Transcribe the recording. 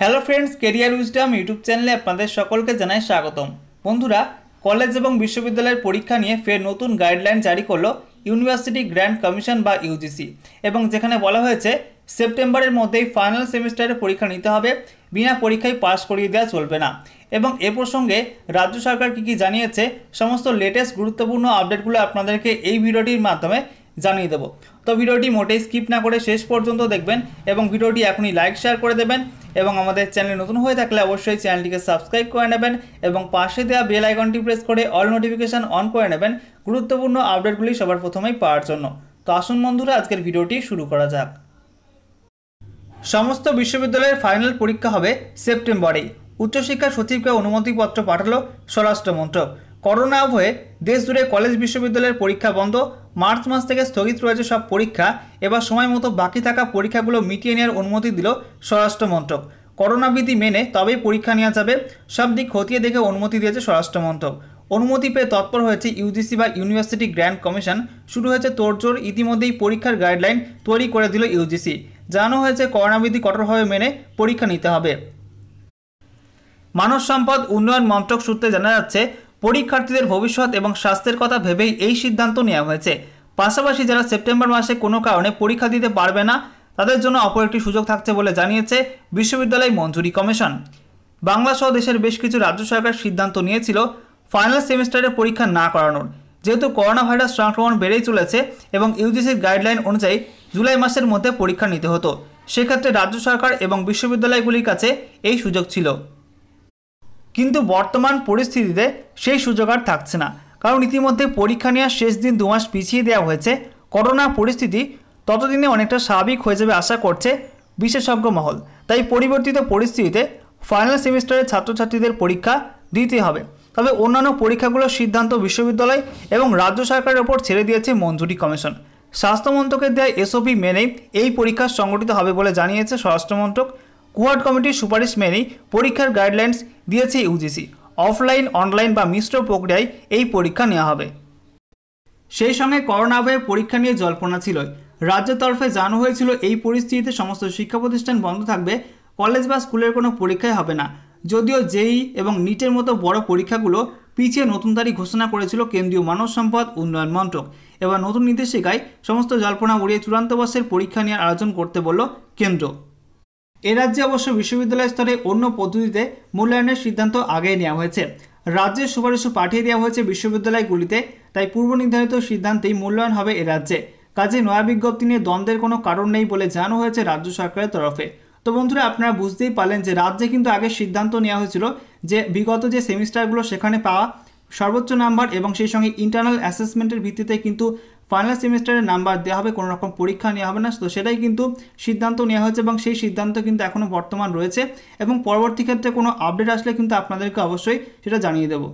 hello friends career wisdom YouTube চ্যানেলে আপনাদের সকলকে জানাই স্বাগতম বন্ধুরা কলেজ এবং বিশ্ববিদ্যালয়ের পরীক্ষা নিয়ে ফের নতুন গাইডলাইন জারি করলো ইউনিভার্সিটি গ্র্যান্ড কমিশন বা ইউজিসি এবং যেখানে বলা হয়েছে সেপ্টেম্বরের মধ্যেই ফাইনাল সেমিস্টারের পরীক্ষা নিতে হবে বিনা পরীক্ষায় পাশ করিয়ে দেওয়া চলবে না এবং এ প্রসঙ্গে রাজ্য সরকার কী কী জানিয়েছে সমস্ত লেটেস্ট গুরুত্বপূর্ণ আপডেটগুলো আপনাদেরকে এই ভিডিওটির মাধ্যমে জানিয়ে দেবো তো ভিডিওটি মোটেই স্কিপ না করে শেষ পর্যন্ত দেখবেন এবং ভিডিওটি এখনই লাইক শেয়ার করে দেবেন এবং আমাদের চ্যানেল নতুন হয়ে থাকলে অবশ্যই চ্যানেলটিকে সাবস্ক্রাইব করে নেবেন এবং পাশে দেওয়া বেল আইকনটি প্রেস করে অল নোটিফিকেশান অন করে নেবেন গুরুত্বপূর্ণ আপডেটগুলি সবার প্রথমেই পাওয়ার জন্য তো আসুন বন্ধুরা আজকের ভিডিওটি শুরু করা যাক সমস্ত বিশ্ববিদ্যালয়ের ফাইনাল পরীক্ষা হবে সেপ্টেম্বরেই উচ্চশিক্ষা সচিবকে অনুমতিপত্র পাঠালো স্বরাষ্ট্রমন্ত্রক করোনা হয়ে দেশ জুড়ে কলেজ বিশ্ববিদ্যালয়ের পরীক্ষা বন্ধ মার্চ মাস থেকে স্থগিত রয়েছে সব পরীক্ষা এবার সময় মতো বাকি থাকা পরীক্ষাগুলো মিটিয়ে নেওয়ার অনুমতি দিল স্বরাষ্ট্র মন্ত্রক করোনাবিধি মেনে তবেই পরীক্ষা নেওয়া যাবে সব দিক খতিয়ে দেখে অনুমতি দিয়েছে স্বরাষ্ট্র মন্ত্রক অনুমতি পেয়ে তৎপর হয়েছে ইউজিসি বা ইউনিভার্সিটি গ্র্যান্ড কমিশন শুরু হয়েছে তোড়জোড় ইতিমধ্যেই পরীক্ষার গাইডলাইন তৈরি করে দিল ইউজিসি জানানো হয়েছে করোনাবিধি কঠোরভাবে মেনে পরীক্ষা নিতে হবে মানব সম্পদ উন্নয়ন মন্ত্রক সূত্রে জানা যাচ্ছে পরীক্ষার্থীদের ভবিষ্যৎ এবং স্বাস্থ্যের কথা ভেবেই এই সিদ্ধান্ত নেওয়া হয়েছে পাশাপাশি যারা সেপ্টেম্বর মাসে কোনো কারণে পরীক্ষা দিতে পারবে না তাদের জন্য অপর একটি সুযোগ থাকছে বলে জানিয়েছে বিশ্ববিদ্যালয় মঞ্জুরি কমিশন বাংলাসহ দেশের বেশ কিছু রাজ্য সরকার সিদ্ধান্ত নিয়েছিল ফাইনাল সেমিস্টারে পরীক্ষা না করানোর যেহেতু করোনা ভাইরাস সংক্রমণ বেড়েই চলেছে এবং ইউজিসির গাইডলাইন অনুযায়ী জুলাই মাসের মধ্যে পরীক্ষা নিতে হতো সেক্ষেত্রে রাজ্য সরকার এবং বিশ্ববিদ্যালয়গুলির কাছে এই সুযোগ ছিল কিন্তু বর্তমান পরিস্থিতিতে সেই সুযোগ আর থাকছে না কারণ ইতিমধ্যে পরীক্ষা নেওয়ার শেষ দিন দু মাস পিছিয়ে দেওয়া হয়েছে করোনা পরিস্থিতি ততদিনে অনেকটা স্বাভাবিক হয়ে যাবে আশা করছে বিশেষজ্ঞ মহল তাই পরিবর্তিত পরিস্থিতিতে ফাইনাল সেমিস্টারের ছাত্রছাত্রীদের পরীক্ষা দিতে হবে তবে অন্যান্য পরীক্ষাগুলোর সিদ্ধান্ত বিশ্ববিদ্যালয় এবং রাজ্য সরকারের ওপর ছেড়ে দিয়েছে মঞ্জুরি কমিশন স্বাস্থ্যমন্ত্রকের দেওয়া এসওপি মেনেই এই পরীক্ষা সংগঠিত হবে বলে জানিয়েছে স্বরাষ্ট্রমন্ত্রক কুয়াড কমিটির সুপারিশ মেনেই পরীক্ষার গাইডলাইন্স দিয়েছে ইউজিসি অফলাইন অনলাইন বা মিশ্র প্রক্রিয়ায় এই পরীক্ষা নেওয়া হবে সেই সঙ্গে করোনা ভয়ে পরীক্ষা নিয়ে জল্পনা ছিল রাজ্যের তরফে জানো হয়েছিল এই পরিস্থিতিতে সমস্ত শিক্ষা প্রতিষ্ঠান বন্ধ থাকবে কলেজ বা স্কুলের কোনো পরীক্ষাই হবে না যদিও জেই এবং নিটের মতো বড় পরীক্ষাগুলো পিছিয়ে নতুন তারিখ ঘোষণা করেছিল কেন্দ্রীয় মানব সম্পদ উন্নয়ন মন্ত্রক এবার নতুন নির্দেশিকায় সমস্ত জল্পনা উড়িয়ে চূড়ান্ত বর্ষের পরীক্ষা নেওয়ার আয়োজন করতে বলল কেন্দ্র এ রাজ্যে অবশ্য বিশ্ববিদ্যালয় স্তরে অন্য পদ্ধতিতে মূল্যায়নের সিদ্ধান্ত আগেই নেওয়া হয়েছে রাজ্যের সুপারিশও পাঠিয়ে দেওয়া হয়েছে বিশ্ববিদ্যালয়গুলিতে তাই পূর্ব নির্ধারিত সিদ্ধান্তেই মূল্যায়ন হবে এ রাজ্যে কাজে নয়া বিজ্ঞপ্তি নিয়ে দ্বন্দ্বের কোনো কারণ নেই বলে জানানো হয়েছে রাজ্য সরকারের তরফে তো বন্ধুরা আপনারা বুঝতেই পারলেন যে রাজ্যে কিন্তু আগে সিদ্ধান্ত নেওয়া হয়েছিল যে বিগত যে সেমিস্টারগুলো সেখানে পাওয়া সর্বোচ্চ নাম্বার এবং সেই সঙ্গে ইন্টারনাল অ্যাসেসমেন্টের ভিত্তিতে কিন্তু ফাইনাল সেমিস্টারের নাম্বার দেওয়া হবে কোনো রকম পরীক্ষা নেওয়া হবে না তো সেটাই কিন্তু সিদ্ধান্ত নেওয়া হয়েছে এবং সেই সিদ্ধান্ত কিন্তু এখনও বর্তমান রয়েছে এবং পরবর্তী ক্ষেত্রে কোনো আপডেট আসলে কিন্তু আপনাদেরকে অবশ্যই সেটা জানিয়ে দেবো